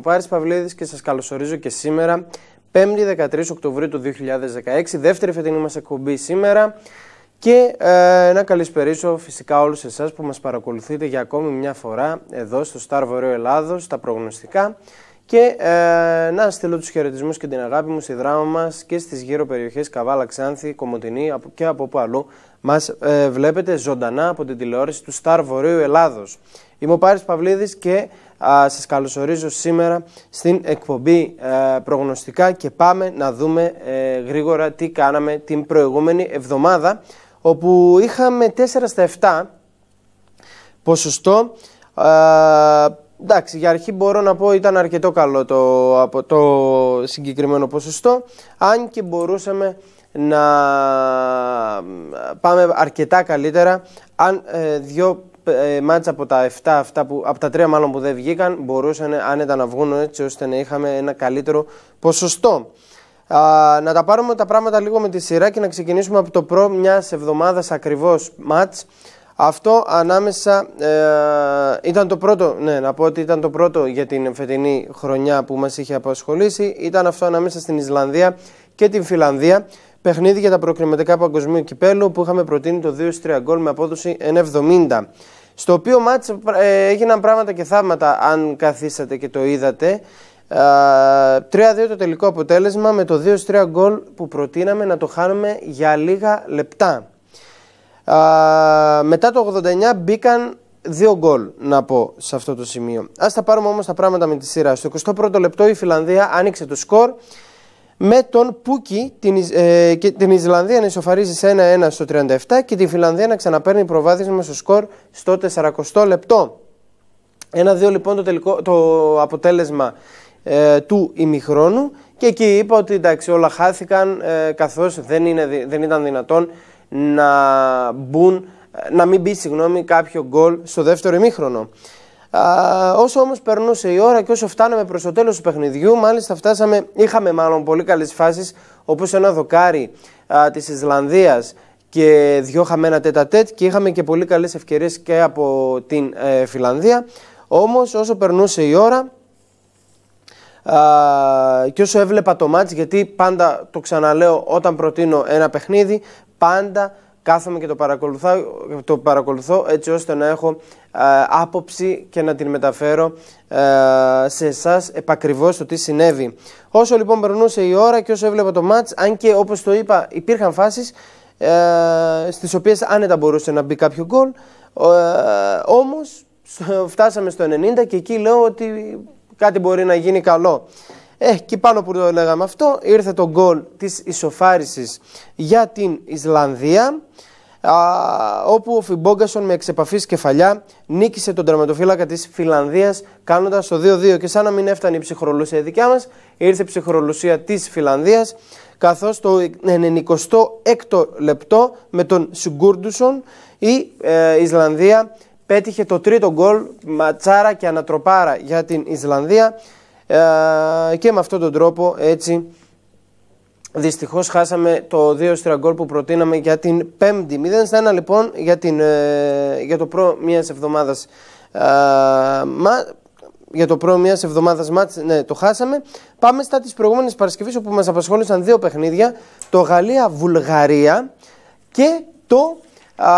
ο Πάρης Παυλίδης και σας καλωσορίζω και σήμερα, 5η 13 Οκτωβρίου του 2016, δεύτερη φετινή μας εκπομπή σήμερα και ε, να καλησπερίσω φυσικά όλους εσάς που μας παρακολουθείτε για ακόμη μια φορά εδώ στο Star Βορείο Ελλάδος, τα προγνωστικά και ε, να στείλω τους χαιρετισμούς και την αγάπη μου στη δράμα μας και στις γύρω περιοχές Καβάλα, Ξάνθη, Κομωτινή και από όπου αλλού μας ε, βλέπετε ζωντανά από την τηλεόραση του Star Βορείου Ελλάδος. Είμαι ο Πάρης Παυλίδης και σας καλωσορίζω σήμερα στην εκπομπή ε, προγνωστικά και πάμε να δούμε ε, γρήγορα τι κάναμε την προηγούμενη εβδομάδα όπου είχαμε 4 στα 7 ποσοστό Εντάξει, για αρχή μπορώ να πω ήταν αρκετό καλό το, το συγκεκριμένο ποσοστό, αν και μπορούσαμε να πάμε αρκετά καλύτερα αν ε, δύο ε, μάτς από τα 7, αυτά που, από τα 3 μάλλον που δεν βγήκαν, μπορούσαν ήταν να βγουν έτσι ώστε να είχαμε ένα καλύτερο ποσοστό. Α, να τα πάρουμε τα πράγματα λίγο με τη σειρά και να ξεκινήσουμε από το προ μιας εβδομάδας ακριβώς ματ. Αυτό ανάμεσα ε, ήταν το πρώτο, ναι, να πω ότι ήταν το πρώτο για την φετινή χρονιά που μας είχε απασχολήσει. Ήταν αυτό ανάμεσα στην Ισλανδία και την Φιλανδία. Παιχνίδι για τα προκριματικά παγκοσμίου κυπέλου που είχαμε προτείνει το 2-3 γκολ με απόδοση 1,70. Στο οποίο μάτς ε, έγιναν πράγματα και θαύματα αν καθίσατε και το είδατε. 3-2 το τελικό αποτέλεσμα με το 2-3 γκολ που προτείναμε να το χάνουμε για λίγα λεπτά. μετά το 89 μπήκαν δύο γκολ να πω σε αυτό το σημείο. Ας τα πάρουμε όμως τα πράγματα με τη σειρά. Στο 21ο λεπτό η Φιλανδία άνοιξε το σκορ με τον Πούκι την, ε, και την Ισλανδία να ισοφαρίζει σε 1-1 στο 37 και τη Φιλανδία να ξαναπαίρνει προβάδισμα στο σκορ στο 40 λεπτό. 1-2 λοιπόν το, τελικό, το αποτέλεσμα ε, του ημιχρόνου και εκεί είπα ότι εντάξει όλα χάθηκαν ε, καθώς δεν, είναι, δεν ήταν δυνατόν να ε, να μην μπει συγγνώμη κάποιο γκολ στο δεύτερο ημίχρονο όσο όμως περνούσε η ώρα και όσο φτάναμε προς το τέλος του παιχνιδιού, μάλιστα φτάσαμε, είχαμε μάλλον πολύ καλές φάσεις όπως ένα δοκάρι της Ισλανδίας και δυο χαμένα τέτα τέτ και είχαμε και πολύ καλές ευκαιρίες και από την ε, Φιλανδία. Όμως όσο περνούσε η ώρα και όσο έβλεπα το μάτς, γιατί πάντα το ξαναλέω όταν προτείνω ένα παιχνίδι, πάντα κάθομαι και το παρακολουθώ, το παρακολουθώ έτσι ώστε να έχω ε, άποψη και να την μεταφέρω ε, σε εσάς επακριβώς το τι συνέβη. Όσο λοιπόν περνούσε η ώρα και όσο έβλεπα το μάτς, αν και όπως το είπα, υπήρχαν φάσεις ε, στις οποίες άνετα μπορούσε να μπει κάποιο γκολ. Ε, Όμως φτάσαμε στο 90 και εκεί λέω ότι κάτι μπορεί να γίνει καλό. Ε, και πάνω που το λέγαμε αυτό, ήρθε το γκολ της ισοφάρισης για την Ισλανδία, α, όπου ο Φιμπόγκασον με εξεπαφής κεφαλιά νίκησε τον τερματοφύλακα της Φιλανδίας κάνοντας το 2-2 και σαν να μην έφτανε η ψυχρολουσία η δικιά μας, ήρθε η ψυχρολουσία της Φιλανδίας, καθώς το 96ο λεπτό με τον Σουγκούρντουσον η ε, Ισλανδία πέτυχε το τρίτο γκολ, ματσάρα και ανατροπάρα για την Ισλανδία ε, και με αυτόν τον τρόπο έτσι δυστυχώς χάσαμε το 2 γκόλ που προτείναμε για την 5η. 0 στα 1 λοιπόν για, την, ε, για το προ μιας εβδομάδας ε, μα, για το πρώο μιας εβδομάδας μάτς, ναι, το χάσαμε. Πάμε στα τις προηγούμενες Παρασκευής όπου μας απασχόλησαν δύο παιχνίδια. Το Γαλλία-Βουλγαρία και το. Α,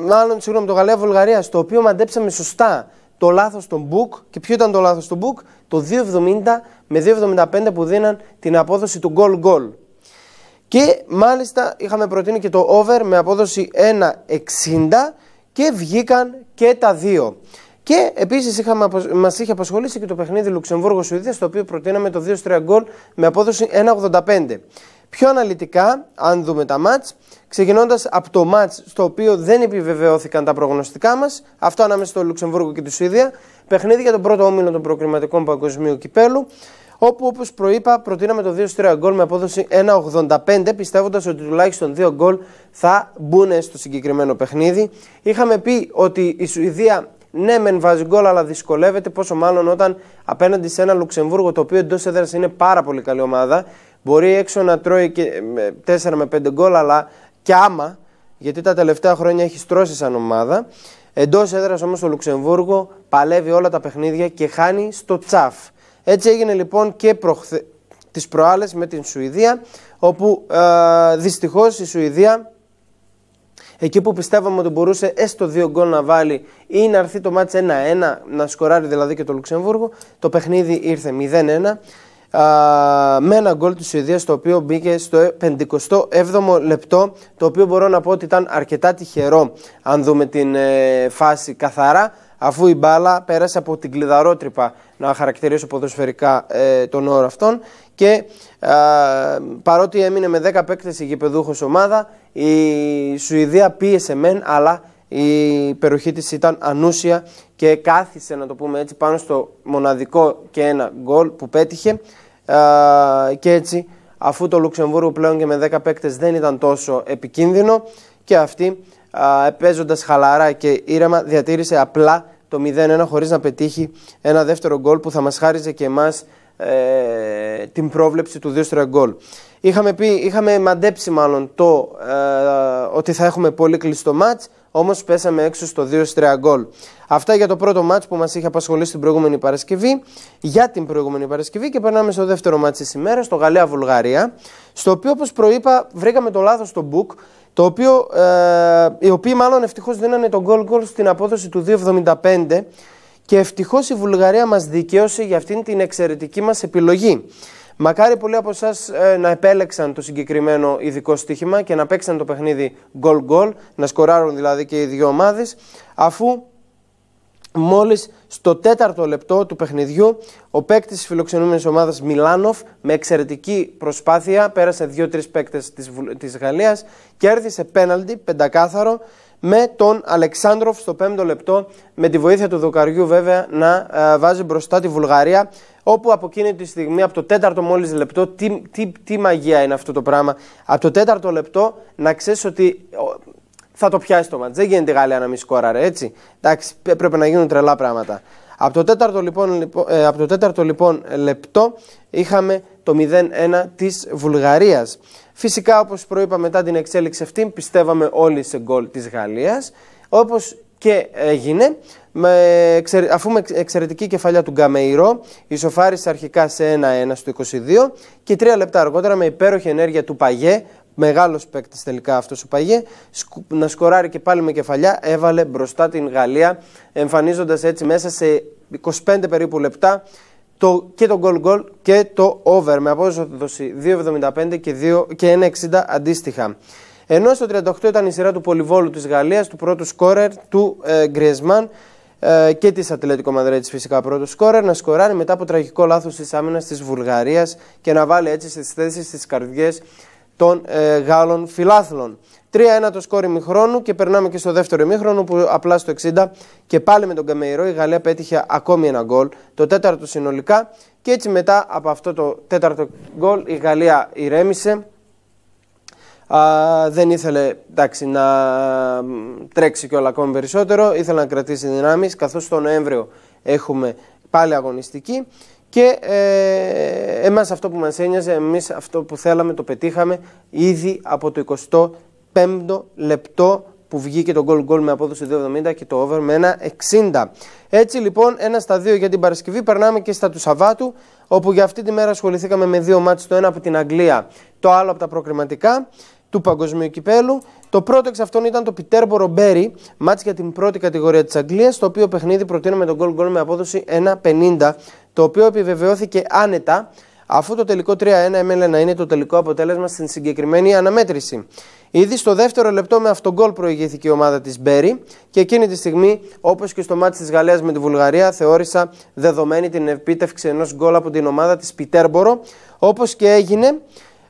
μάλλον, συγγνώμη, το Γαλλία-Βουλγαρία, στο οποίο μαντέψαμε σωστά το λάθος των book και ποιο ήταν το λάθος του book, το 2.70 με 2.75 που δίναν την απόδοση του goal goal. Και μάλιστα είχαμε προτείνει και το over με απόδοση 1.60 και βγήκαν και τα δύο. Και επίσης είχαμε, μας είχε απασχολήσει και το παιχνίδι Λουξεμβούργο-Σουηδία στο οποίο προτείναμε το 2-3 γκολ με απόδοση 1.85 πιο αναλυτικά, αν δούμε τα μάτς, ξεκινώντας από το μάτς στο οποίο δεν επιβεβαιώθηκαν τα προγνωστικά μας, αυτό ανάμεσα στο Λουξεμβούργο και τη Σουηδία, παιχνίδι για τον πρώτο όμιλο των προκριματικών παγκοσμίου κυπέλου, όπου όπως προείπα προτείναμε το 2-3 γκολ με απόδοση 1,85 πιστεύοντας ότι τουλάχιστον 2 γκολ θα μπουν στο συγκεκριμένο παιχνίδι. Είχαμε πει ότι η Σουηδία ναι, μεν βάζει γκολ, αλλά δυσκολεύεται. Πόσο μάλλον όταν απέναντι σε ένα Λουξεμβούργο το οποίο εντός έδρας είναι πάρα πολύ καλή ομάδα Μπορεί έξω να τρώει και 4 με 5 γκολ, αλλά και άμα, γιατί τα τελευταία χρόνια έχει στρώσει σαν ομάδα. Εντός έδρας όμως το Λουξεμβούργο παλεύει όλα τα παιχνίδια και χάνει στο τσαφ. Έτσι έγινε λοιπόν και προχθε... τις προάλλες με την Σουηδία, όπου ε, δυστυχώς η Σουηδία, εκεί που πιστεύαμε ότι μπορούσε έστω δύο γκολ να βάλει ή να έρθει το μάτς 1-1, να σκοράρει δηλαδή και το Λουξεμβούργο, το παιχνίδι ήρθε 0-1 με ένα γκολ της Σουηδίας το οποίο μπήκε στο 57ο ε, λεπτό. Το οποίο μπορώ να πω ότι ήταν αρκετά τυχερό αν δούμε την ε, φάση καθαρά αφού η μπάλα πέρασε από την κλειδαρότρυπα να χαρακτηρίσω ποδοσφαιρικά ε, τον όρο αυτόν και παρότι έμεινε με 10 παίκτες η γηπεδούχος ομάδα η Σουηδία πίεσε μεν αλλά η περιοχή της ήταν ανούσια και κάθισε να το πούμε έτσι πάνω στο μοναδικό και ένα γκολ που πέτυχε και έτσι αφού το Λουξεμβούργο πλέον και με 10 παίκτες δεν ήταν τόσο επικίνδυνο και αυτή παίζοντας χαλαρά και ήρεμα διατήρησε απλά το 0-1 χωρίς να πετύχει ένα δεύτερο γκολ που θα μας χάριζε και εμάς ε, την πρόβλεψη του 2-3 γκολ. Είχαμε, πει, είχαμε μαντέψει μάλλον το ε, ότι θα έχουμε πολύ κλειστό μάτς Όμως πέσαμε έξω στο 2-3 γκολ. Αυτά για το πρώτο μάτ που μας είχε απασχολήσει την προηγούμενη Παρασκευή. Για την προηγούμενη Παρασκευή και περνάμε στο δεύτερο μάτ της ημέρας, στο Γαλλία-Βουλγαρία. Στο οποίο, όπως προείπα, βρήκαμε το λάθος στο book. Το οποίο, ε, οι οποίοι μάλλον ευτυχώς δίνανε τον γκολ γκολ στην απόδοση του 2,75. Και ευτυχώς η Βουλγαρία μας δικαίωσε για αυτήν την εξαιρετική μας επιλογή. Μακάρι πολλοί από εσάς ε, να επέλεξαν το συγκεκριμένο ειδικό στοίχημα και να παίξαν το παιχνίδι goal-goal, να σκοράρουν δηλαδή και οι δύο ομάδες, αφού Μόλις στο τέταρτο λεπτό του παιχνιδιού, ο παίκτης της φιλοξενούμενης ομάδας Μιλάνοφ με εξαιρετική προσπάθεια πέρασε δύο-τρει παίκτες της Γαλλίας και έρθει πέναλτι πεντακάθαρο με τον Αλεξάνδροφ στο πέμπτο λεπτό με τη βοήθεια του Δοκαριού βέβαια να ε, βάζει μπροστά τη Βουλγαρία όπου από εκείνη τη στιγμή, από το τέταρτο μόλις λεπτό, τι, τι, τι μαγεία είναι αυτό το πράγμα, από το τέταρτο λεπτό να ξέρεις ότι θα το πιάσει το μάτζ. Δεν γίνεται η Γαλλία να μην σκόραρε, έτσι. Εντάξει, πρέπει να γίνουν τρελά πράγματα. Από το τέταρτο λοιπόν, λοιπόν, ε, το τέταρτο, λοιπόν λεπτό είχαμε το 0-1 της Βουλγαρίας. Φυσικά όπως προείπα μετά την εξέλιξη αυτή πιστεύαμε όλοι σε γκολ της Γαλλίας. Όπως, και έγινε. Με, αφού με εξαιρετική κεφαλιά του Γκαμεϊρό ισοφάρισε αρχικά σε 1-1 στο 22 και τρία λεπτά αργότερα με υπέροχη ενέργεια του Παγιέ, μεγάλος παίκτης τελικά αυτός ο Παγιέ, να σκοράρει και πάλι με κεφαλιά, έβαλε μπροστά την Γαλλία εμφανίζοντας έτσι μέσα σε 25 περίπου λεπτά το, και το goal goal και το over με απόδοση 2,75 και, 2, και 1,60 αντίστοιχα. Ενώ στο 38 ήταν η σειρά του Πολυβόλου της Γαλλίας, του πρώτου σκόρερ του ε, Γκριεσμάν ε, και της Ατλέτικο Μαδρέτης φυσικά πρώτου σκόρερ να σκοράρει μετά από τραγικό λάθος της άμυνας της Βουλγαρίας και να βάλει έτσι στις θέσεις στις καρδιές των ε, Γάλλων φιλάθλων. 3-1 το σκόρ ημιχρόνου και περνάμε και στο δεύτερο ημιχρόνο που απλά στο 60 και πάλι με τον Καμεϊρό η Γαλλία πέτυχε ακόμη ένα γκολ, το τέταρτο συνολικά και έτσι μετά από αυτό το τέταρτο γκολ η Γαλλία ηρέμησε Α, δεν ήθελε εντάξει, να τρέξει κιόλα ακόμη περισσότερο, ήθελε να κρατήσει δυνάμεις, καθώς το Νοέμβριο έχουμε πάλι αγωνιστική και ε, εμάς αυτό που μας ένοιαζε, εμείς αυτό που θέλαμε το πετύχαμε ήδη από το 25ο λεπτό που βγήκε το goal goal με απόδοση 2,70 και το over με 1,60. Έτσι λοιπόν, ένα στα δύο για την Παρασκευή. Περνάμε και στα του Σαββάτου, όπου για αυτή τη μέρα ασχοληθήκαμε με δύο μάτς, το ένα από την Αγγλία, το άλλο από τα προκριματικά του Παγκοσμίου Κυπέλου. Το πρώτο εξ αυτών ήταν το Πιτέρμπορο Μπέρι, μάτς για την πρώτη κατηγορία της Αγγλίας, το οποίο παιχνίδι προτείνουμε τον γκολ γκολ με απόδοση 1.50, το οποίο επιβεβαιώθηκε άνετα, αφού το τελικό 3-1 έμελε να είναι το τελικό αποτέλεσμα στην συγκεκριμένη αναμέτρηση. Ήδη στο δεύτερο λεπτό με αυτόν γκολ προηγήθηκε η ομάδα της Μπέρι και εκείνη τη στιγμή, όπως και στο μάτς της Γαλλίας με τη Βουλγαρία, θεώρησα δεδομένη την επίτευξη ενός γκολ από την ομάδα της Πιτέρμπορο, όπως και έγινε.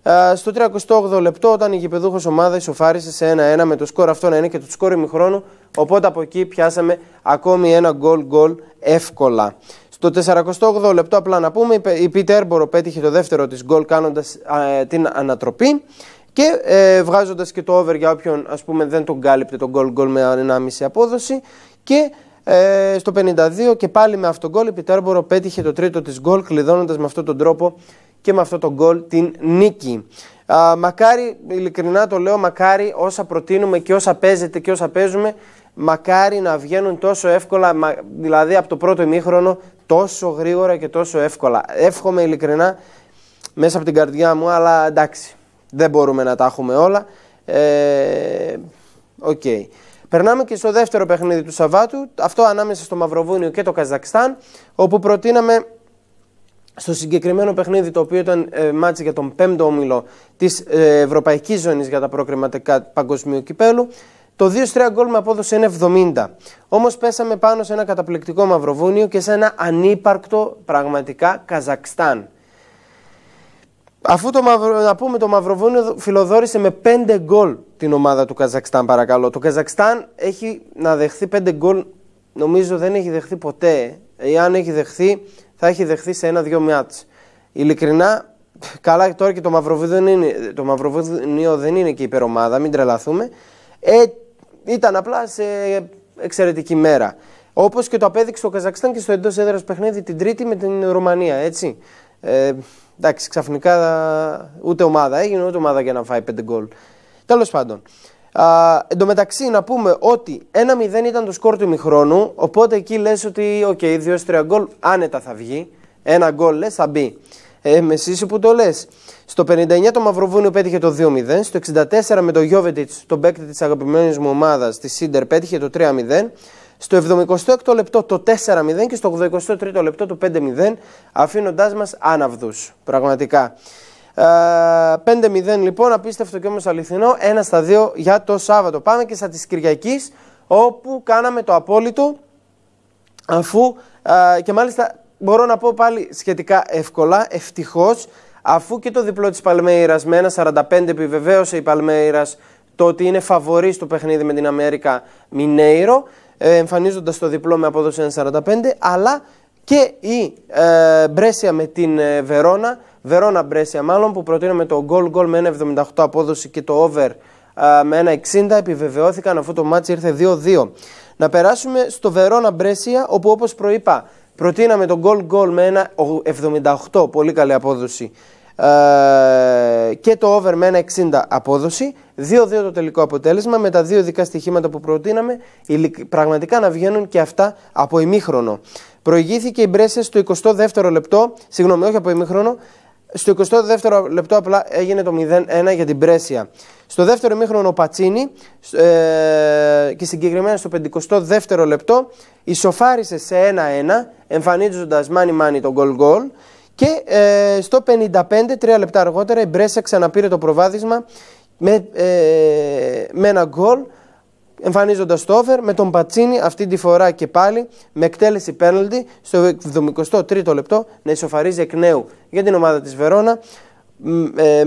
Ε, στο 38ο λεπτό, όταν η γηπεδούχος ομάδας ισοφάρισε σε 1-1 με το σκορ αυτό να είναι και το σκορ ημιχρόνου, οπότε από εκεί πιάσαμε ακόμη ένα γκολ γκολ εύκολα. Στο 48 λεπτό, απλά να πούμε, η Πιτερμπορο πέτυχε το δεύτερο της γκολ κάνοντας ε, την ανατροπή και ε, βγάζοντας και το over για όποιον ας πούμε δεν τον κάλυπτε τον γκολ goal με 1,5 απόδοση και ε, στο 52 και πάλι με αυτόν τον γκολ η Πιτέρμπορο πέτυχε το τρίτο της γκολ κλειδώνοντας με αυτόν τον τρόπο και με αυτό το γκολ την νίκη. Α, μακάρι, ειλικρινά το λέω, μακάρι όσα προτείνουμε και όσα παίζετε και όσα παίζουμε, μακάρι να βγαίνουν τόσο εύκολα, δηλαδή από το πρώτο ημίχρονο, τόσο γρήγορα και τόσο εύκολα. Εύχομαι ειλικρινά μέσα από την καρδιά μου, αλλά εντάξει, δεν μπορούμε να τα έχουμε όλα. Ε, Περνάμε και στο δεύτερο παιχνίδι του Σαββάτου, αυτό ανάμεσα στο Μαυροβούνιο και το Καζακστάν, όπου προτείναμε στο συγκεκριμένο παιχνίδι, το οποίο ήταν ε, για τον πέμπτο όμιλο της ε, Ευρωπαϊκής Ζώνης για τα προκριματικά παγκοσμίου κυπέλου, το 2-3 γκολ με απόδοση 1,70. Όμως πέσαμε πάνω σε ένα καταπληκτικό Μαυροβούνιο και σε ένα ανύπαρκτο πραγματικά Καζακστάν. Αφού το μαυρο... να πούμε το Μαυροβούνιο φιλοδόρησε με 5 γκολ την ομάδα του Καζακστάν παρακαλώ. Το Καζακστάν έχει να δεχθεί 5 γκολ νομίζω δεν έχει δεχθεί ποτέ. Ή αν έχει δεχθεί θα έχει δεχθεί σε ένα-δυο Η Ειλικρινά, καλά τώρα και το Μαυροβούνιο δεν είναι και υπερομάδα, μην τρελαθούμε. Ε, ήταν απλά σε εξαιρετική μέρα. Όπως και το απέδειξε ο Καζακστάν και στο εντός έδρας παιχνίδι την Τρίτη με την Ρουμανία, έτσι. Ε, εντάξει, ξαφνικά ούτε ομάδα έγινε, ούτε ομάδα για να φάει πέντε γκολ. Τέλος πάντων, Α, εν τω μεταξύ να πούμε ότι 1-0 ήταν το σκορ του ημιχρόνου, οπότε εκεί λες ότι οκ, 2-3 γκολ άνετα θα βγει, ένα γκολ λες θα μπει. Ε, με εσύ που το λες. Στο 59 το Μαυροβούνιο πέτυχε το 2-0. Στο 64 με το Γιώβετιτ, τον παίκτη της αγαπημένης μου ομάδας, της Σίντερ, πέτυχε το 3-0. Στο 76 λεπτό το 4-0 και στο 83 λεπτό το 5-0, αφήνοντάς μας άναυδους. Πραγματικά. 5-0 ε, λοιπόν, απίστευτο και όμως αληθινό. Ένα στα δύο για το Σάββατο. Πάμε και στα της Κυριακής, όπου κάναμε το απόλυτο, αφού ε, και μάλιστα μπορώ να πω πάλι σχετικά εύκολα, ευτυχώς, αφού και το διπλό της Παλμέιρας με 1,45 επιβεβαίωσε η Παλμέιρας το ότι είναι φαβορή στο παιχνίδι με την Αμέρικα Μινέιρο, ε, εμφανίζοντας το διπλό με απόδοση 1,45, αλλά και η ε, Μπρέσια με την ε, Βερόνα, Βερόνα Μπρέσια μάλλον που προτείναμε το goal goal με 1,78 απόδοση και το over ε, με 1,60 επιβεβαιώθηκαν αφού το μάτς ήρθε 2-2. Να περάσουμε στο Βερόνα Μπρέσια όπου όπως προείπα προτείναμε το goal goal με 1,78 πολύ καλή απόδοση ε, και το over με 1,60 απόδοση. 2-2 το τελικό αποτέλεσμα με τα δύο ειδικά στοιχήματα που προτείναμε πραγματικά να βγαίνουν και αυτά από ημίχρονο. Προηγήθηκε η Μπρέσε στο 22ο λεπτό, συγγνώμη, όχι από ημίχρονο. Στο 22ο λεπτό απλά έγινε το 0-1 για την Μπρέσια. Στο δεύτερο ημίχρονο ο Πατσίνη ε, και συγκεκριμένα στο 52ο λεπτό ισοφάρισε σε 1-1 εμφανίζοντας μάνι μάνι το goal γκολ και ε, στο 55, τρία λεπτά αργότερα, η Μπρέσια ξαναπήρε το προβάδισμα με, ε, με ένα γκολ εμφανίζοντας το over με τον Πατσίνη αυτή τη φορά και πάλι με εκτέλεση πέναλτι στο 73ο λεπτό να ισοφαρίζει εκ νέου για την ομάδα της Βερόνα ε,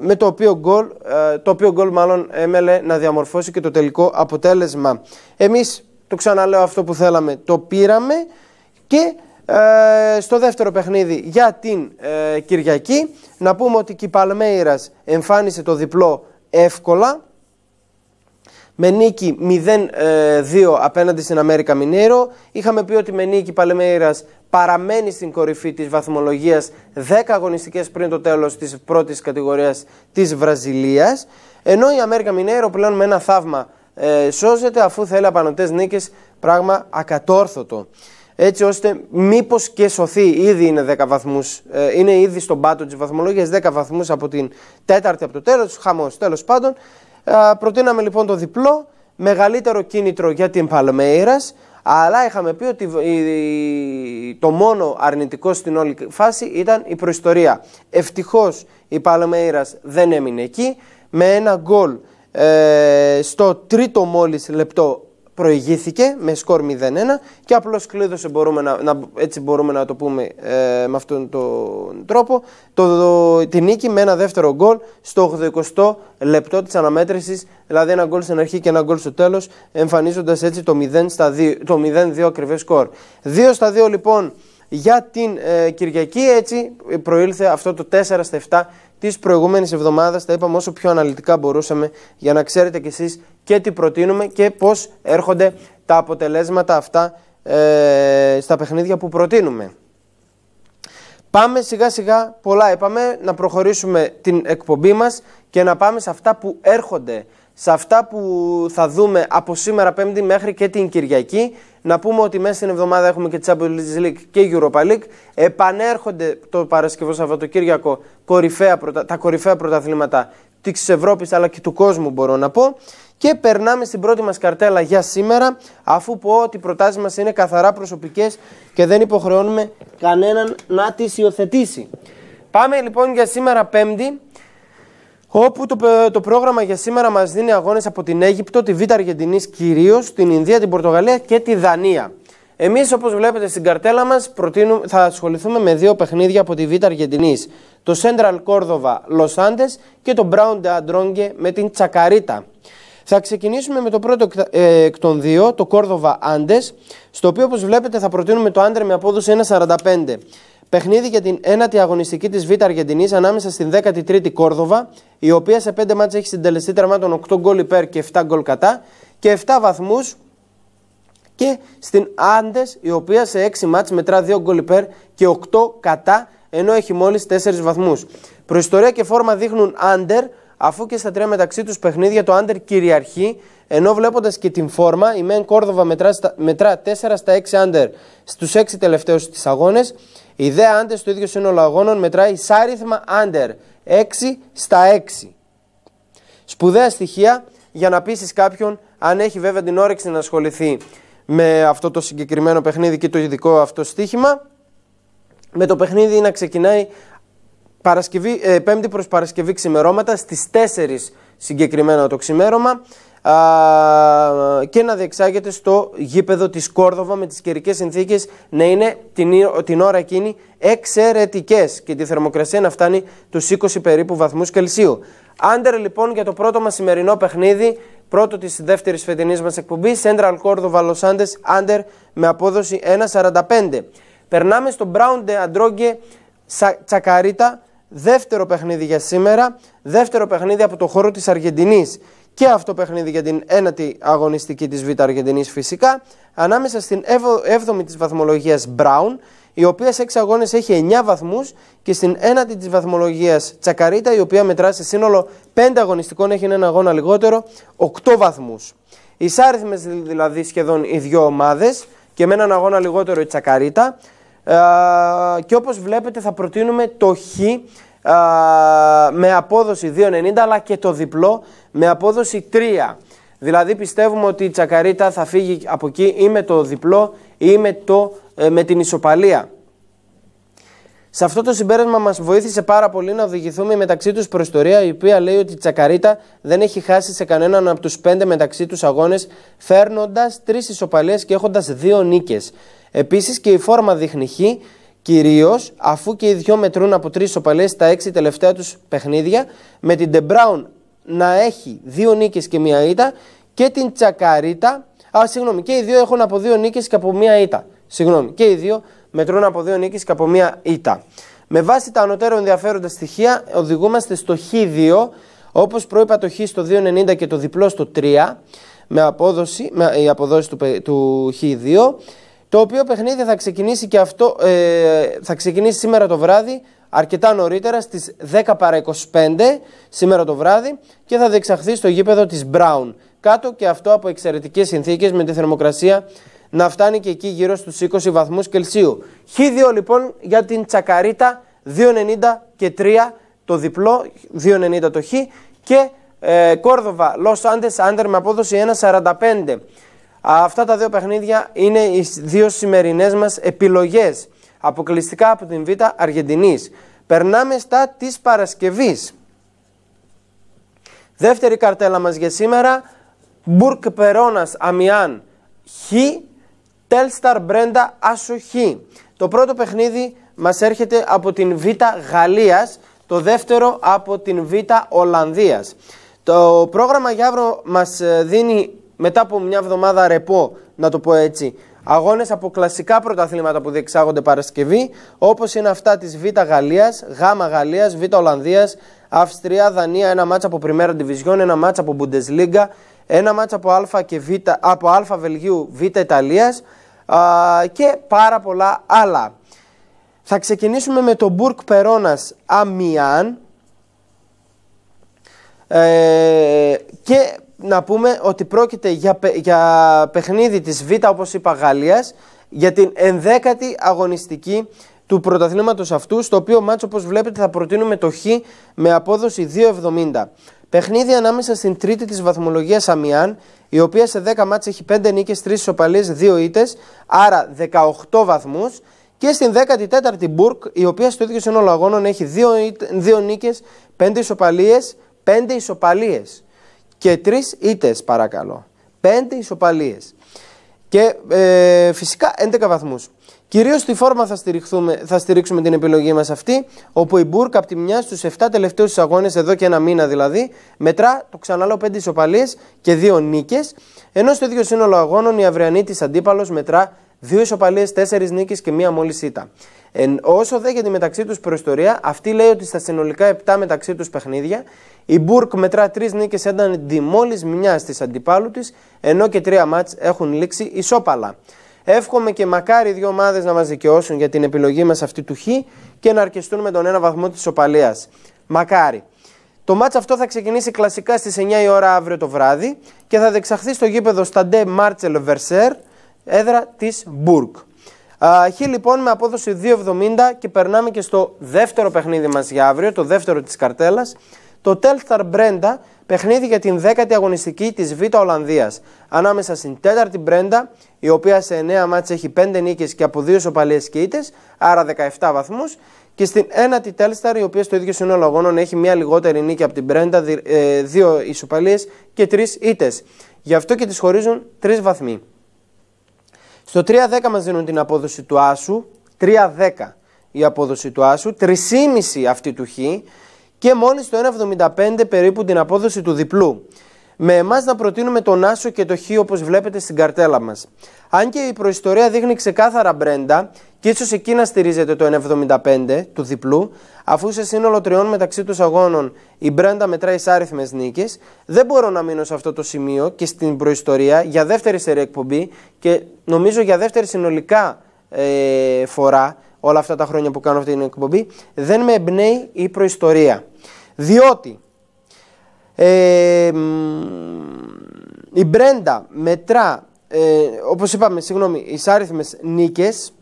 με το οποίο γκολ, ε, το οποίο γκολ μάλλον έμελε να διαμορφώσει και το τελικό αποτέλεσμα. Εμείς το ξαναλέω αυτό που θέλαμε το πήραμε και ε, στο δεύτερο παιχνίδι για την ε, Κυριακή να πούμε ότι η Παλμέιρας εμφάνισε το διπλό εύκολα με νίκη 0-2 ε, απέναντι στην Αμέρικα Μινέρο. Είχαμε πει ότι με νίκη Παλεμέρα παραμένει στην κορυφή της βαθμολογίας 10 αγωνιστικές πριν το τέλος της πρώτης κατηγορίας της Βραζιλίας. Ενώ η Αμέρικα Μινέρο πλέον με ένα θαύμα ε, σώζεται αφού θέλει απανοτές νίκες, πράγμα ακατόρθωτο. Έτσι ώστε μήπως και σωθεί, ήδη είναι 10 βαθμούς, ε, είναι ήδη στον πάτο της βαθμολογίας, 10 βαθμούς από την τέταρτη από το τέλος, χαμός τέλος πάντων προτείναμε λοιπόν το διπλό, μεγαλύτερο κίνητρο για την Παλμέιρας. Αλλά είχαμε πει ότι το μόνο αρνητικό στην όλη φάση ήταν η προϊστορία. Ευτυχώς η Παλμέιρας δεν έμεινε εκεί με ένα γκολ ε, στο τρίτο μόλις λεπτό προηγήθηκε με σκορ 0-1 και απλώς κλείδωσε μπορούμε να, να, έτσι μπορούμε να το πούμε ε, με αυτόν τον τρόπο το, το, τη νίκη με ένα δεύτερο γκολ στο 80 λεπτό της αναμέτρησης δηλαδή ένα γκολ στην αρχή και ένα γκολ στο τέλος εμφανίζοντας έτσι το 0-2 το ακριβές σκορ 2 στα 2 λοιπόν για την ε, Κυριακή έτσι προήλθε αυτό το 4 στα 7 τη προηγούμενη εβδομάδα. Τα είπαμε όσο πιο αναλυτικά μπορούσαμε για να ξέρετε κι εσείς και τι προτείνουμε και πώς έρχονται τα αποτελέσματα αυτά ε, στα παιχνίδια που προτείνουμε. Πάμε σιγά σιγά, πολλά είπαμε, να προχωρήσουμε την εκπομπή μας και να πάμε σε αυτά που έρχονται σε αυτά που θα δούμε από σήμερα Πέμπτη μέχρι και την Κυριακή. Να πούμε ότι μέσα στην εβδομάδα έχουμε και Champions League και Europa League. Επανέρχονται το Παρασκευό Σαββατοκύριακο κορυφαία, τα κορυφαία πρωταθλήματα της Ευρώπης αλλά και του κόσμου, μπορώ να πω. Και περνάμε στην πρώτη μας καρτέλα για σήμερα, αφού πω ότι οι προτάσεις μας είναι καθαρά προσωπικές και δεν υποχρεώνουμε κανέναν να τις υιοθετήσει. Πάμε λοιπόν για σήμερα Πέμπτη. Όπου το, ε, το πρόγραμμα για σήμερα μας δίνει αγώνες από την Αίγυπτο, τη Β' Αργεντινής κυρίως, την Ινδία, την Πορτογαλία και τη Δανία. Εμείς, όπως βλέπετε στην καρτέλα μας, θα ασχοληθούμε με δύο παιχνίδια από τη Β' Αργεντινής. Το Central Córdoba Los Andes και το Brown de Androngue με την Τσακαρίτα. Θα ξεκινήσουμε με το πρώτο ε, εκ των δύο, το Córdoba Andes, στο οποίο όπως βλέπετε θα προτείνουμε το άντρε με απόδοση 1,45. Παιχνίδι για την ένατη αγωνιστική της Β' Αργεντινής ανάμεσα στην 13η Κόρδοβα, η οποία σε 5 μάτς έχει συντελεστεί τερμάτων 8 γκολ υπέρ και 7 γκολ κατά και 7 βαθμούς. Και στην Άντε, η οποία σε 6 μάτς μετρά 2 γκολ υπέρ και 8 κατά, ενώ έχει μόλις 4 βαθμούς. Προϊστορία και φόρμα δείχνουν άντερ, αφού και στα τρία μεταξύ τους παιχνίδια το άντερ κυριαρχεί, ενώ βλέποντας και την φόρμα, η Μεν Κόρδοβα μετρά, μετρά 4 στα 6 άντερ στους 6 τελευταίους της αγώνες η ιδέα άντε στο ίδιο σύνολο αγώνων μετράει άριθμα άντερ 6 στα 6. Σπουδαία στοιχεία για να πείσει κάποιον αν έχει βέβαια την όρεξη να ασχοληθεί με αυτό το συγκεκριμένο παιχνίδι και το ειδικό αυτό στοίχημα. Με το παιχνίδι να ξεκινάει Παρασκευή, ε, πέμπτη προς Παρασκευή ξημερώματα στις 4 συγκεκριμένα το ξημέρωμα και να διεξάγεται στο γήπεδο της Κόρδοβα με τις καιρικές συνθήκες να είναι την, την ώρα εκείνη εξαιρετικές και τη θερμοκρασία να φτάνει τους 20 περίπου βαθμούς Κελσίου. Άντερ λοιπόν για το πρώτο μας σημερινό παιχνίδι, πρώτο της δεύτερης φετινής μας εκπομπής, Central Cordova Los Andes, Άντερ με απόδοση 1.45. Περνάμε στο Brown de Androge Τσακαρίτα, δεύτερο παιχνίδι για σήμερα, δεύτερο παιχνίδι από το χώρο της Αργεντινής και αυτό παιχνίδι για την ένατη αγωνιστική της Β' Αργεντινής φυσικά ανάμεσα στην 7η της βαθμολογίας Brown η οποία σε 6 αγώνες έχει 9 βαθμούς και στην ένατη της βαθμολογίας Τσακαρίτα η οποία μετρά σε σύνολο 5 αγωνιστικών έχει ένα αγώνα λιγότερο 8 βαθμούς. Ισάριθμες δηλαδή σχεδόν οι δύο ομάδες και με έναν αγώνα λιγότερο η Τσακαρίτα και όπως βλέπετε θα προτείνουμε το Χ με απόδοση 2,90 αλλά και το διπλό με απόδοση 3. Δηλαδή πιστεύουμε ότι η Τσακαρίτα θα φύγει από εκεί ή με το διπλό ή με, το, ε, με την ισοπαλία. Σε αυτό το συμπέρασμα μας βοήθησε πάρα πολύ να οδηγηθούμε μεταξύ τους προϊστορία, η οποία λέει ότι η Τσακαρίτα δεν έχει χάσει σε κανέναν από τους πέντε μεταξύ τους αγώνες, φέρνοντας τρεις ισοπαλίες και έχοντας δύο νίκες. Επίσης και η φόρμα δείχνει χ, Κυρίως αφού και οι δυο μετρούν από τρεις οπαλές τα έξι τελευταία τους παιχνίδια, με την Ντεμπράουν να έχει δύο νίκες και μία ήττα και την Τσακαρίτα. Α, συγγνώμη, και οι δύο έχουν από δύο νίκες και από μία ήττα. Συγγνώμη, και οι δύο μετρούν από δύο νίκες και από μία ήττα. Με βάση τα ανωτέρω ενδιαφέροντα στοιχεία, οδηγούμαστε στο Χ2, όπως προείπα το Χ στο 2,90 και το διπλό στο 3, με απόδοση, με, η αποδόση του, του Χ2. Το οποίο παιχνίδι θα ξεκινήσει και αυτό, ε, θα ξεκινήσει σήμερα το βράδυ, αρκετά νωρίτερα, στις 10 παρα 25 σήμερα το βράδυ και θα διεξαχθεί στο γήπεδο της Brown. Κάτω και αυτό από εξαιρετικές συνθήκες με τη θερμοκρασία να φτάνει και εκεί γύρω στους 20 βαθμούς Κελσίου. Χ2 λοιπόν για την Τσακαρίτα, 2,90 και 3 το διπλό, 2,90 το Χ και ε, Κόρδοβα, Los Andes, άντερ με απόδοση 1,45. Αυτά τα δύο παιχνίδια είναι οι δύο σημερινές μας επιλογές αποκλειστικά από την Β' Αργεντινής. Περνάμε στα της Παρασκευής. Δεύτερη καρτέλα μας για σήμερα, Μπουρκ Περόνας Αμιάν Χ, Τέλσταρ Μπρέντα Άσο Χ. Το πρώτο παιχνίδι μας έρχεται από την Β' Γαλλίας, το δεύτερο από την Β' Ολλανδίας. Το πρόγραμμα για αύριο μας ε, δίνει μετά από μια εβδομάδα ρεπό, να το πω έτσι, αγώνες από κλασικά πρωταθλήματα που διεξάγονται Παρασκευή, όπως είναι αυτά της Β Γαλλίας, Γ Γαλλίας, Β Ολλανδίας, Αυστρία, Δανία, ένα μάτσα από Πριμέρα Division, ένα μάτσα από Bundesliga, ένα μάτσα από Α από Α Βελγίου, Β Ιταλίας και πάρα πολλά άλλα. Θα ξεκινήσουμε με τον Μπουρκ Περόνας Αμιάν ε, και να πούμε ότι πρόκειται για, για παιχνίδι της Β, όπως είπα, Γαλλίας, για την ενδέκατη αγωνιστική του πρωταθλήματος αυτού, στο οποίο μάτς, όπως βλέπετε θα προτείνουμε το Χ με απόδοση 2,70. Παιχνίδι ανάμεσα στην τρίτη της βαθμολογίας Αμιάν, η οποία σε 10 μάτς έχει 5 νίκες, 3 ισοπαλίες, 2 ήτες, άρα 18 βαθμούς. Και στην 14η Μπουρκ, η οποία στο ίδιο σύνολο αγώνων έχει 2, 2 νίκες, 5 ισοπαλίες, 5 ισοπαλίες και τρεις ήτες παρακαλώ. Πέντε ισοπαλίες. Και ε, φυσικά 11 βαθμούς. Κυρίως στη φόρμα θα, στηριχθούμε, θα στηρίξουμε την επιλογή μας αυτή, όπου η Μπούρκ από τη μια στους 7 τελευταίους αγώνες, εδώ και ένα μήνα δηλαδή, μετρά, το ξαναλέω, 5 ισοπαλίες και 2 νίκες, ενώ στο ίδιο σύνολο αγώνων η αυριανή της αντίπαλος μετρά Δύο ισοπαλίες, τέσσερις νίκες και μία μόλις ήττα. Εν όσο δε για τη μεταξύ τους προϊστορία, αυτή λέει ότι στα συνολικά 7 μεταξύ τους παιχνίδια, η Μπουρκ μετρά τρεις νίκες έναντι μόλις μια τη αντιπάλου της, ενώ και τρία μάτ έχουν λήξει ισόπαλα. Εύχομαι και μακάρι οι δύο ομάδες να μας δικαιώσουν για την επιλογή μας αυτή του Χ και να αρκεστούν με τον ένα βαθμό της ισοπαλίας. Μακάρι. Το μάτς αυτό θα ξεκινήσει κλασικά στις 9 η ώρα αύριο το βράδυ και θα δεξαχθεί στο γήπεδο Σταντέ Μάρτσελ Βερσέρ έδρα της Μπουργκ. Χ λοιπόν με απόδοση 2,70 και περνάμε και στο δεύτερο παιχνίδι μας για αύριο, το δεύτερο της καρτέλας. Το Telstar Brenda, παιχνίδι για την 10η αγωνιστική της Β' Ολλανδίας. Ανάμεσα στην 4η Brenda, η οποία σε 9 μάτς έχει 5 νίκες και από 2 σοπαλίες και ήτες, άρα 17 βαθμούς. Και στην 1η Telstar, η οποία στο ίδιο σύνολο αγώνων έχει μία λιγότερη νίκη από την Brenda, 2 ε, ισοπαλίες και 3 ήτες. Γι' αυτό και τις χωρίζουν 3 βαθμοί. Στο 3-10 μας δίνουν την απόδοση του άσου, 3-10 η απόδοση του άσου, 3,5 αυτή του χ και μόλις το 1,75 περίπου την απόδοση του διπλού με εμάς να προτείνουμε τον Άσο και το Χ όπως βλέπετε στην καρτέλα μας. Αν και η προϊστορία δείχνει ξεκάθαρα μπρέντα, και ίσως εκεί να στηρίζεται το 1,75 του διπλού, αφού σε σύνολο τριών μεταξύ τους αγώνων η μπρέντα μετράει άριθμες νίκες, δεν μπορώ να μείνω σε αυτό το σημείο και στην προϊστορία για δεύτερη σερή εκπομπή και νομίζω για δεύτερη συνολικά ε, φορά όλα αυτά τα χρόνια που κάνω αυτή την εκπομπή, δεν με εμπνέει η προϊστορία. Διότι ε, η Μπρέντα μετρά, ε, όπως είπαμε, συγγνώμη, ισάριθμες νίκες,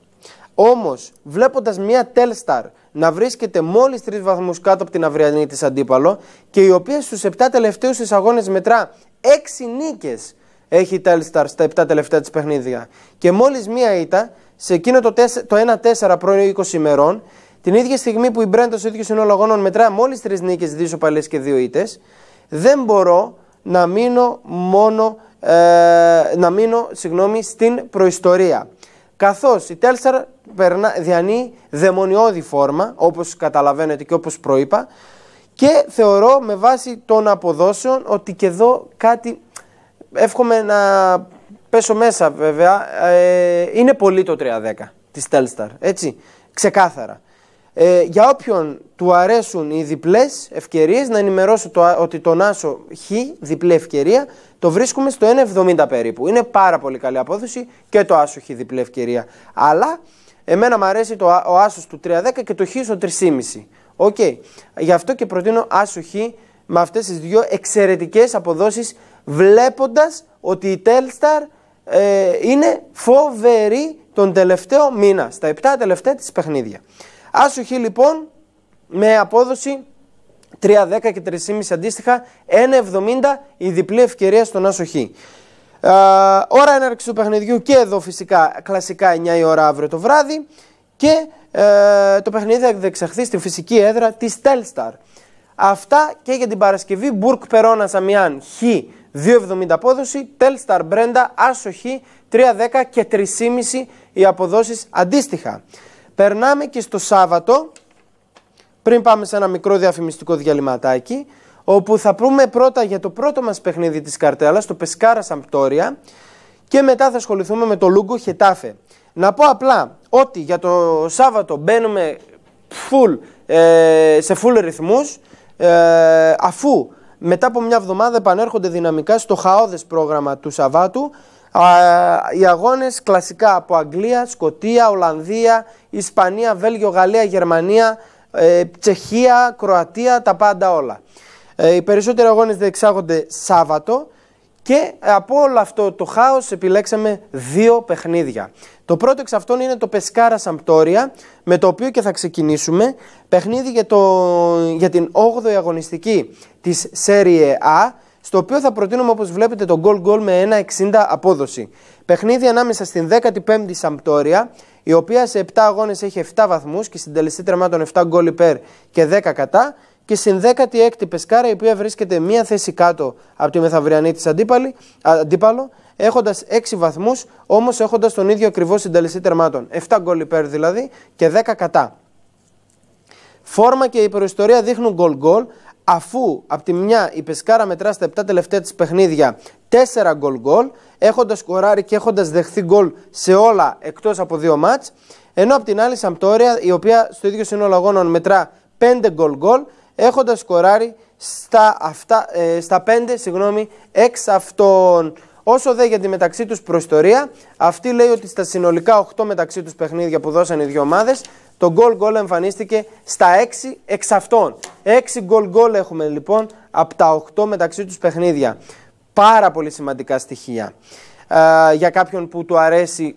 όμως βλέποντας μια Telstar να βρίσκεται μόλις 3 βαθμούς κάτω από την αυριανή της αντίπαλο και η οποία στους 7 τελευταίους της αγώνες μετρά 6 νίκες έχει η Telstar στα 7 τελευταία της παιχνίδια και μόλις μία ήττα σε εκείνο το, το 1-4 πρώην 20 ημερών την ίδια στιγμή που η Μπρέντα στο ίδιο συνόλο μετρά μόλις 3 νίκες, 2 παλιέ και 2 ήττες δεν μπορώ να μείνω μόνο ε, να μείνω, συγγνώμη, στην προϊστορία. Καθώς η Τέλσαρ διανύει δαιμονιώδη φόρμα, όπως καταλαβαίνετε και όπως προείπα, και θεωρώ με βάση των αποδόσεων ότι και εδώ κάτι, εύχομαι να πέσω μέσα βέβαια, ε, είναι πολύ το 310 10 της Telstar, έτσι, ξεκάθαρα. Ε, για όποιον του αρέσουν οι διπλές ευκαιρίες, να ενημερώσω το, ότι τον Άσο Χ, διπλή ευκαιρία, το βρίσκουμε στο 1,70 περίπου. Είναι πάρα πολύ καλή απόδοση και το Άσο Χ, διπλή ευκαιρία. Αλλά εμένα μου αρέσει το, ο Άσος του 3,10 και το Χ στο 3,5. Οκ. Γι' αυτό και προτείνω Άσο Χ με αυτές τις δύο εξαιρετικές αποδόσεις, βλέποντας ότι η Telstar ε, είναι φοβερή τον τελευταίο μήνα, στα 7 τελευταία της παιχνίδια. Άσοχη λοιπόν με απόδοση και 3,5 αντίστοιχα, 1,70 η διπλή ευκαιρία στον Άσοχη. Ε, ώρα έναρξης του παιχνιδιού και εδώ φυσικά κλασικά 9 η ώρα αύριο το βράδυ και ε, το παιχνίδι θα εκδεξαχθεί στην φυσική έδρα της Telstar. Αυτά και για την Παρασκευή. Μπουρκ Περόνα Αμιάν Χ 2,70 απόδοση. Telstar Brenda Άσο Χ 3,10 και 3,5 οι αποδόσεις αντίστοιχα. Περνάμε και στο Σάββατο, πριν πάμε σε ένα μικρό διαφημιστικό διαλυματάκι, όπου θα πούμε πρώτα για το πρώτο μας παιχνίδι της καρτέλας, το Πεσκάρα Σαμπτόρια, και μετά θα ασχοληθούμε με το Λούγκο Χετάφε. Να πω απλά ότι για το Σάββατο μπαίνουμε full, ε, σε full ρυθμούς, ε, αφού μετά από μια εβδομάδα επανέρχονται δυναμικά στο χαόδες πρόγραμμα του Σαββάτου, οι αγώνες κλασικά από Αγγλία, Σκοτία, Ολλανδία, Ισπανία, Βέλγιο, Γαλλία, Γερμανία, ε, Τσεχία, Κροατία, τα πάντα όλα. Ε, οι περισσότεροι αγώνες διεξάγονται Σάββατο και από όλο αυτό το χάος επιλέξαμε δύο παιχνίδια. Το πρώτο εξ αυτών είναι το Πεσκάρα Σαμπτόρια, με το οποίο και θα ξεκινήσουμε. Παιχνίδι για, το, για την 8η αγωνιστική της Serie A, ε στο οποίο θα προτείνουμε όπως βλέπετε τον goal goal με 1,60 απόδοση. Παιχνίδι ανάμεσα στην 15η Σαμπτόρια, η οποία σε 7 αγώνες έχει 7 βαθμούς και συντελεστή τερμάτων 7 γκολ υπέρ και 10 κατά, και στην 16η Πεσκάρα, η οποία βρίσκεται μία θέση κάτω από τη μεθαυριανή της αντίπαλο, έχοντας 6 βαθμούς, όμως έχοντας τον ίδιο ακριβώς συντελεστή τερμάτων. 7 γκολ υπέρ δηλαδή και 10 κατά. Φόρμα και η προϊστορία δείχνουν γκολ γκολ, αφού από τη μια η Πεσκάρα μετρά στα 7 τελευταία της παιχνίδια 4 γκολ γκολ, έχοντας σκοράρει και έχοντας δεχθεί γκολ σε όλα εκτός από δύο μάτς, ενώ από την άλλη Σαμπτόρια, η οποία στο ίδιο σύνολο αγώνων μετρά 5 γκολ γκολ, έχοντας σκοράρει στα, αυτά, ε, στα 5 συγγνώμη, εξ αυτών. Όσο δε για τη μεταξύ τους προϊστορία, αυτή λέει ότι στα συνολικά 8 μεταξύ τους παιχνίδια που δώσαν οι δύο ομάδες, το γκολ γκολ εμφανίστηκε στα 6 εξ αυτών. 6 γκολ γκολ έχουμε λοιπόν από τα 8 μεταξύ τους παιχνίδια. Πάρα πολύ σημαντικά στοιχεία. Ε, για κάποιον που του αρέσει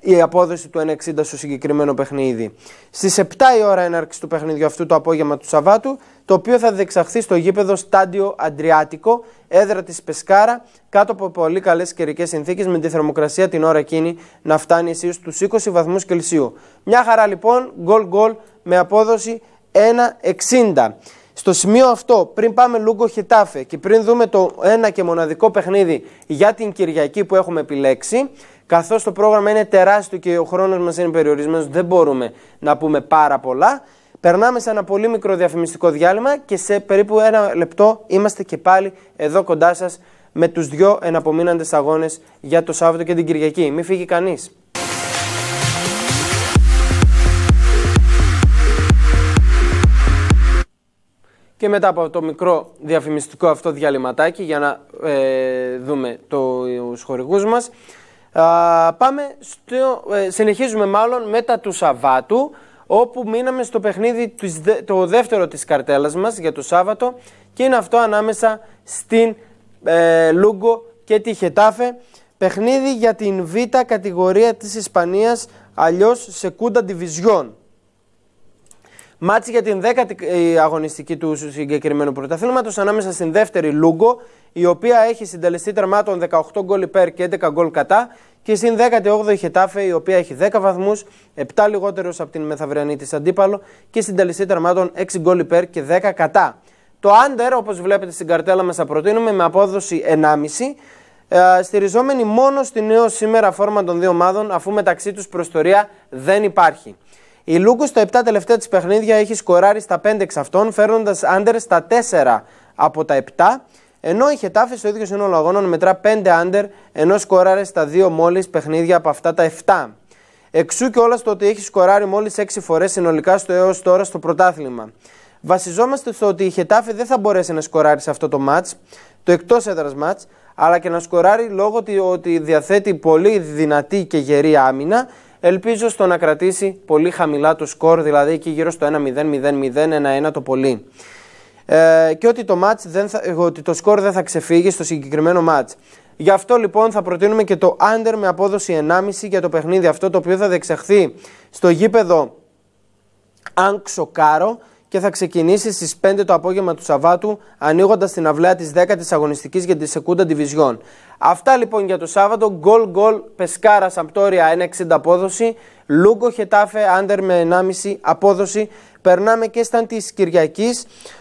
η απόδοση του 1,60 στο συγκεκριμένο παιχνίδι. Στις 7 η ώρα έναρξη του παιχνιδιού αυτού το απόγευμα του Σαββάτου, το οποίο θα διεξαχθεί στο γήπεδο Στάντιο Αντριάτικο, έδρα της Πεσκάρα, κάτω από πολύ καλές καιρικές συνθήκες, με τη θερμοκρασία την ώρα εκείνη να φτάνει εσύ στους 20 βαθμούς Κελσίου. Μια χαρά λοιπόν, γκολ γκολ με απόδοση 1,60. Στο σημείο αυτό, πριν πάμε Λούγκο Χετάφε και πριν δούμε το ένα και μοναδικό παιχνίδι για την Κυριακή που έχουμε επιλέξει, Καθώς το πρόγραμμα είναι τεράστιο και ο χρόνος μας είναι περιορισμένος, δεν μπορούμε να πούμε πάρα πολλά. Περνάμε σε ένα πολύ μικρό διαφημιστικό διάλειμμα και σε περίπου ένα λεπτό είμαστε και πάλι εδώ κοντά σας με τους δύο εναπομείναντες αγώνες για το Σάββατο και την Κυριακή. Μην φύγει κανείς. Και μετά από το μικρό διαφημιστικό αυτό διαλυματάκι για να ε, δούμε τους χορηγούς μας πάμε ε, συνεχίζουμε μάλλον μετά του Σαββάτου όπου μείναμε στο παιχνίδι του το δεύτερο της καρτέλας μας για το Σάββατο και είναι αυτό ανάμεσα στην ε, Λούγκο και τη Χετάφε παιχνίδι για την β' κατηγορία της Ισπανίας αλλιώς σε κούντα division Μάτσι για την δέκατη ε, αγωνιστική του συγκεκριμένου πρωταθλήματος ανάμεσα στην δεύτερη Λούγκο, η οποία έχει συντελεστεί τερμάτων 18 γκολ υπέρ και 11 γκολ κατά, και στην 18η Χετάφε, η οποία έχει 10 βαθμού, 7 λιγότερους από την μεθαυριανή της αντίπαλο, και συντελεστεί τερμάτων 6 γκολ υπέρ και 10 κατά. Το άντερ, όπως βλέπετε στην καρτέλα μας, θα προτείνουμε με απόδοση 1,5. Ε, στηριζόμενη μόνο στην νέο σήμερα φόρμα των δύο ομάδων, αφού μεταξύ τους προστορία δεν υπάρχει. Η Λούκου στα 7 τελευταία της παιχνίδια έχει σκοράρει στα 5 εξ αυτών, φέρνοντας άντερ στα 4 από τα 7. Ενώ η Χετάφη στο ίδιο σύνολο αγώνων μετρά 5 άντερ, ενώ σκοράρε στα 2 μόλις παιχνίδια από αυτά τα 7. Εξού και όλα στο ότι έχει σκοράρει μόλις 6 φορές συνολικά στο έως τώρα στο πρωτάθλημα. Βασιζόμαστε στο ότι η Χετάφη δεν θα μπορέσει να σκοράρει σε αυτό το μάτ, το εκτός έδρας μάτ, αλλά και να σκοράρει λόγω ότι διαθέτει πολύ δυνατή και γερή άμυνα Ελπίζω στο να κρατήσει πολύ χαμηλά το σκορ, δηλαδή εκεί γύρω στο 1-0-0-0-1-1 το πολύ. Ε, και ότι το, μάτς δεν θα, ε, ότι το σκορ δεν θα ξεφύγει στο συγκεκριμένο μάτς. Γι' αυτό λοιπόν θα προτείνουμε και το under με απόδοση 1,5 για το παιχνίδι αυτό το οποίο θα δεξαχθεί στο γήπεδο Ανξοκάρο και θα ξεκινήσει στις 5 το απόγευμα του Σαββάτου, ανοίγοντας την αυλαία της 10η αγωνιστικής για τη Σεκούντα Division. Αυτά λοιπόν για το Σάββατο. Γκολ γκολ Πεσκάρα Σαμπτόρια 1,60 απόδοση. Λούγκο Χετάφε Άντερ με 1,5 απόδοση. Περνάμε και στα της Κυριακής,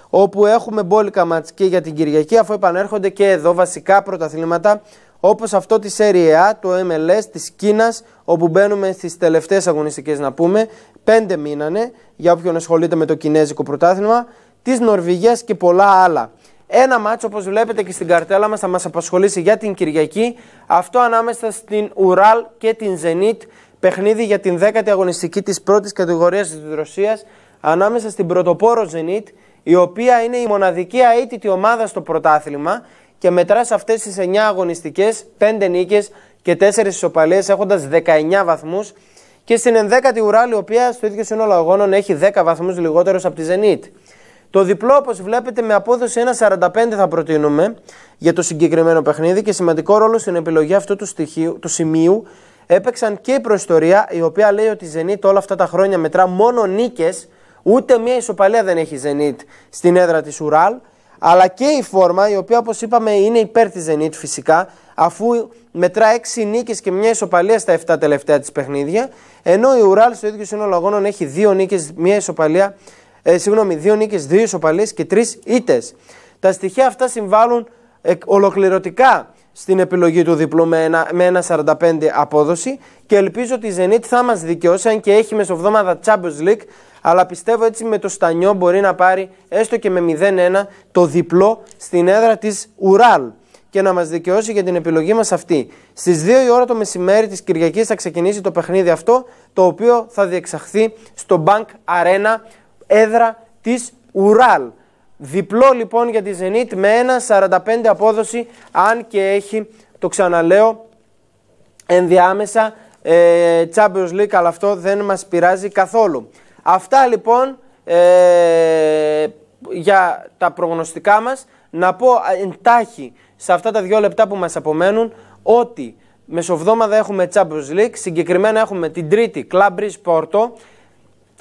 όπου έχουμε μπόλικα μάτς και για την Κυριακή, αφού επανέρχονται και εδώ βασικά πρωταθλήματα όπως αυτό της Serie A, το MLS της Κίνας, όπου μπαίνουμε στις τελευταίες αγωνιστικές να πούμε, πέντε μείνανε για όποιον ασχολείται με το Κινέζικο πρωτάθλημα, της Νορβηγίας και πολλά άλλα. Ένα μάτσο, όπως βλέπετε και στην καρτέλα μας, θα μας απασχολήσει για την Κυριακή. Αυτό ανάμεσα στην Ουράλ και την Ζενίτ. Παιχνίδι για την 10η αγωνιστική της πρώτης κατηγορίας της Ρωσίας. Ανάμεσα στην πρωτοπόρο Ζενίτ, η οποία είναι η μοναδική αίτητη ομάδα στο πρωτάθλημα και μετρά σε αυτές τις 9 αγωνιστικέ 5 νίκες και 4 ισοπαλίες έχοντας 19 βαθμούς. Και στην 11η Ουράλ, η οποία στο ίδιο σύνολο αγώνων έχει 10 βαθμούς λιγότερους από τη Zenit. Το διπλό, όπως βλέπετε, με απόδοση 1,45 θα προτείνουμε για το συγκεκριμένο παιχνίδι και σημαντικό ρόλο στην επιλογή αυτού του, στοιχείου, του σημείου έπαιξαν και η προϊστορία, η οποία λέει ότι η Zenit όλα αυτά τα χρόνια μετρά μόνο νίκες, ούτε μία ισοπαλία δεν έχει Zenit στην έδρα της Ουράλ αλλά και η φόρμα η οποία όπως είπαμε είναι υπέρ της Zenit φυσικά αφού μετρά 6 νίκες και μια ισοπαλία στα 7 τελευταία της παιχνίδια ενώ η Ουράλ στο ίδιο σύνολο αγώνων έχει 2 νίκες, μια ισοπαλία, ε, συγγνώμη, 2 νίκες, 2 ισοπαλίες και 3 ήτες. Τα στοιχεία αυτά συμβάλλουν ε, ολοκληρωτικά στην επιλογή του διπλού με ένα, 45 απόδοση και ελπίζω ότι η Zenit θα μας δικαιώσει αν και έχει μεσοβδόμαδα Champions League αλλά πιστεύω έτσι με το Στανιό μπορεί να πάρει έστω και με 0-1 το διπλό στην έδρα της Ουράλ και να μας δικαιώσει για την επιλογή μας αυτή. Στις 2 η ώρα το μεσημέρι της Κυριακής θα ξεκινήσει το παιχνίδι αυτό, το οποίο θα διεξαχθεί στο Bank Arena, έδρα της Ουράλ. Διπλό λοιπόν για τη Zenit με 1.45 απόδοση, αν και έχει, το ξαναλέω, ενδιάμεσα ε, Champions League, αλλά αυτό δεν μας πειράζει καθόλου. Αυτά λοιπόν ε, για τα προγνωστικά μας. Να πω εντάχει σε αυτά τα δύο λεπτά που μας απομένουν ότι μεσοβδόμαδα έχουμε Champions League, συγκεκριμένα έχουμε την τρίτη Club Breeze Porto,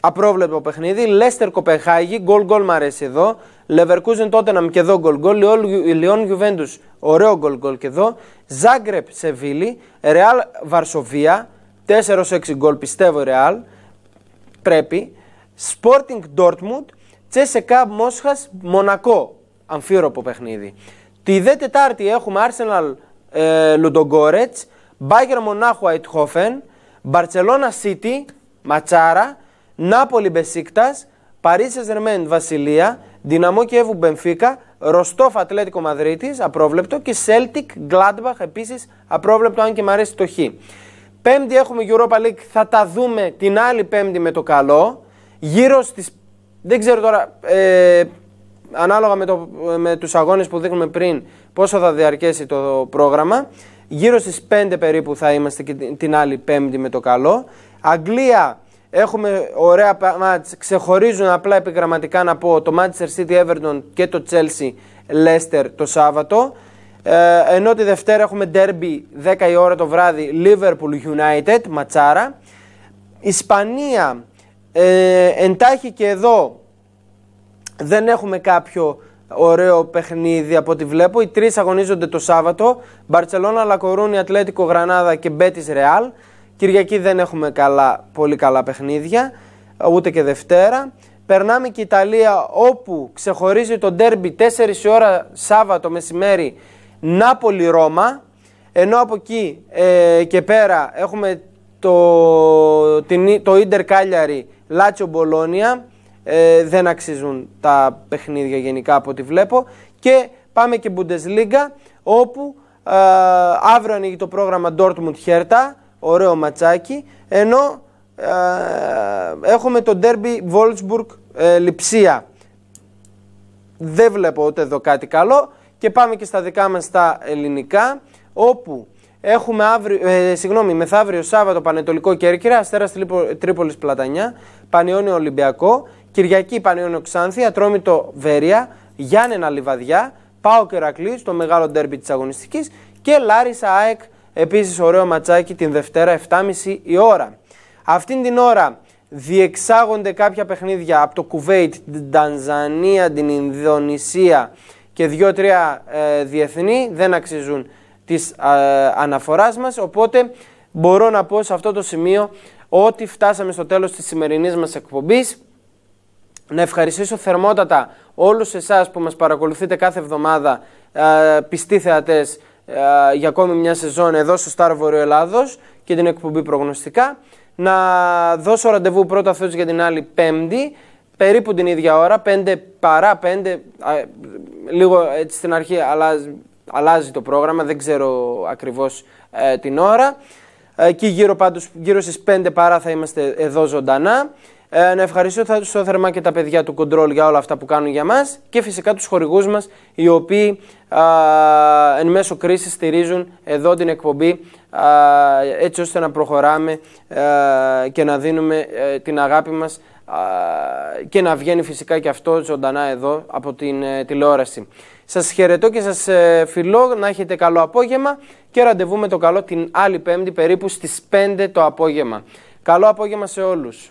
απρόβλεπτο παιχνίδι, Leicester Κοπεχάγι, γκολ γκολ μ' αρέσει εδώ, Leverkusen Tottenham και εδώ γκολ goal, Lyon Juventus, ωραίο γκολ γκολ και εδώ, Zagreb Σεβίλη, Real Βαρσοβία, 4-6 γκολ πιστεύω Real, πρέπει Sporting Dortmund, CSKA Μόσχας, Μονακό αμφίροπο παιχνίδι. Τη δε Τετάρτη έχουμε Arsenal ε, Λουντογκόρετς, Bayern Μονάχου Αιτχόφεν, Barcelona City, Ματσάρα, Νάπολη Μπεσίκτας, Saint-Germain, Βασιλεία, Δυναμό Κιέβου Μπενφίκα, Ροστόφ Ατλέτικο Μαδρίτης, απρόβλεπτο και Celtic Gladbach επίσης απρόβλεπτο, αν και μ' αρέσει το Χ. Πέμπτη έχουμε Europa League, θα τα δούμε την άλλη Πέμπτη με το καλό. Γύρω στις, δεν ξέρω τώρα, ε, ανάλογα με, το, με τους αγώνες που δείχνουμε πριν, πόσο θα διαρκέσει το πρόγραμμα. Γύρω στις 5 περίπου θα είμαστε και την άλλη Πέμπτη με το καλό. Αγγλία, Έχουμε ωραία μάτς, ξεχωρίζουν απλά επιγραμματικά να πω το Manchester City Everton και το Chelsea Leicester το Σάββατο. Ε, ενώ τη Δευτέρα έχουμε ντέρμπι 10 η ώρα το βράδυ Liverpool United, ματσάρα. Ισπανία, ε, εντάχει και εδώ δεν έχουμε κάποιο ωραίο παιχνίδι από ό,τι βλέπω. Οι τρεις αγωνίζονται το Σάββατο. Μπαρτσελώνα, Λακορούνι, Ατλέτικο, Γρανάδα και Μπέτις Ρεάλ. Κυριακή δεν έχουμε καλά, πολύ καλά παιχνίδια, ούτε και Δευτέρα. Περνάμε και η Ιταλία όπου ξεχωρίζει το ντέρμπι 4 η ώρα Σάββατο μεσημέρι Νάπολη-Ρώμα, ενώ από εκεί ε, και πέρα έχουμε το, το Ιντερ Κάλιαρη, Λάτσιο Μπολόνια, ε, δεν αξίζουν τα παιχνίδια γενικά από ό,τι βλέπω και πάμε και Bundesliga όπου ε, αύριο ανοίγει το πρόγραμμα Dortmund Ντόρτμουντ-Χέρτα, ωραίο ματσάκι, ενώ ε, έχουμε το Derby Wolfsburg Λιψία. Δεν βλέπω ούτε εδώ κάτι καλό. Και πάμε και στα δικά μας τα ελληνικά, όπου έχουμε αύριο, ε, συγγνώμη, μεθαύριο Σάββατο Πανετολικό Κέρκυρα, Αστέρας Τρίπολης Πλατανιά, Πανιόνιο Ολυμπιακό, Κυριακή Πανιόνιο Ξάνθη, Ατρόμητο Βέρια, Γιάννενα Λιβαδιά, Πάο Κερακλής, το μεγάλο ντέρμπι της αγωνιστικής και Λάρισα ΑΕΚ, επίσης ωραίο ματσάκι την Δευτέρα, 7.30 η ώρα. Αυτή την ώρα διεξάγονται κάποια παιχνίδια από το Κουβέιτ, την Τανζανία, την Ινδονησία, και δύο-τρία ε, διεθνή δεν αξίζουν της ε, αναφοράς μας. Οπότε μπορώ να πω σε αυτό το σημείο ότι φτάσαμε στο τέλος της σημερινής μας εκπομπής. Να ευχαριστήσω θερμότατα όλους εσάς που μας παρακολουθείτε κάθε εβδομάδα ε, πιστοί θεατές ε, για ακόμη μια σεζόν εδώ στο Star Βορειο Ελλάδος και την εκπομπή προγνωστικά. Να δώσω ραντεβού πρώτα αυτούς για την άλλη Πέμπτη περίπου την ίδια ώρα, 5 παρά 5, λίγο έτσι στην αρχή αλλάζει, αλλάζει το πρόγραμμα, δεν ξέρω ακριβώς ε, την ώρα. Ε, εκεί γύρω, πάντως, γύρω στις 5 παρά θα είμαστε εδώ ζωντανά. Ε, να ευχαριστήσω θα τους θερμά και τα παιδιά του Control για όλα αυτά που κάνουν για μας και φυσικά τους χορηγούς μας οι οποίοι α, εν μέσω κρίσης στηρίζουν εδώ την εκπομπή α, έτσι ώστε να προχωράμε ε, και να δίνουμε την αγάπη μας και να βγαίνει φυσικά και αυτό ζωντανά εδώ από την ε, τηλεόραση. Σας χαιρετώ και σας ε, φιλώ να έχετε καλό απόγευμα και ραντεβού με το καλό την άλλη πέμπτη περίπου στις 5 το απόγευμα. Καλό απόγευμα σε όλους.